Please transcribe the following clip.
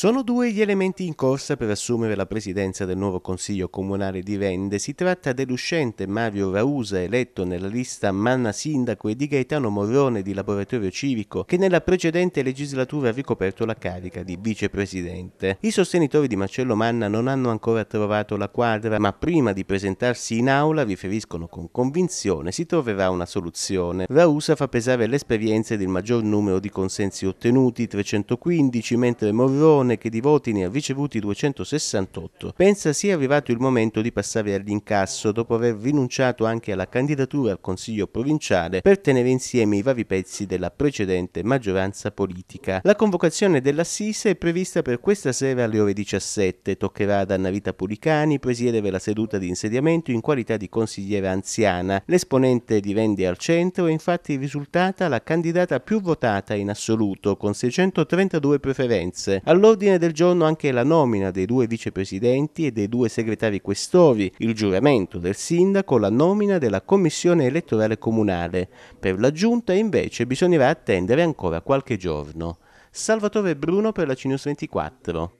Sono due gli elementi in corsa per assumere la presidenza del nuovo Consiglio Comunale di Rende. Si tratta dell'uscente Mario Rausa, eletto nella lista Manna Sindaco, e di Gaetano Morrone di Laboratorio Civico, che nella precedente legislatura ha ricoperto la carica di vicepresidente. I sostenitori di Marcello Manna non hanno ancora trovato la quadra, ma prima di presentarsi in aula, riferiscono con convinzione, si troverà una soluzione. Rausa fa pesare l'esperienza ed il maggior numero di consensi ottenuti, 315, mentre Morrone donne che di voti ne ha ricevuti 268, pensa sia arrivato il momento di passare all'incasso dopo aver rinunciato anche alla candidatura al Consiglio provinciale per tenere insieme i vari pezzi della precedente maggioranza politica. La convocazione dell'assise è prevista per questa sera alle ore 17. Toccherà ad Annavita Pulicani presiedere la seduta di insediamento in qualità di consigliera anziana. L'esponente di Vendi al centro è infatti risultata la candidata più votata in assoluto con 632 preferenze. All'ordine all'ordine del giorno anche la nomina dei due vicepresidenti e dei due segretari questori, il giuramento del sindaco, la nomina della commissione elettorale comunale. Per la giunta invece bisognerà attendere ancora qualche giorno. Salvatore Bruno per la Cineus 24.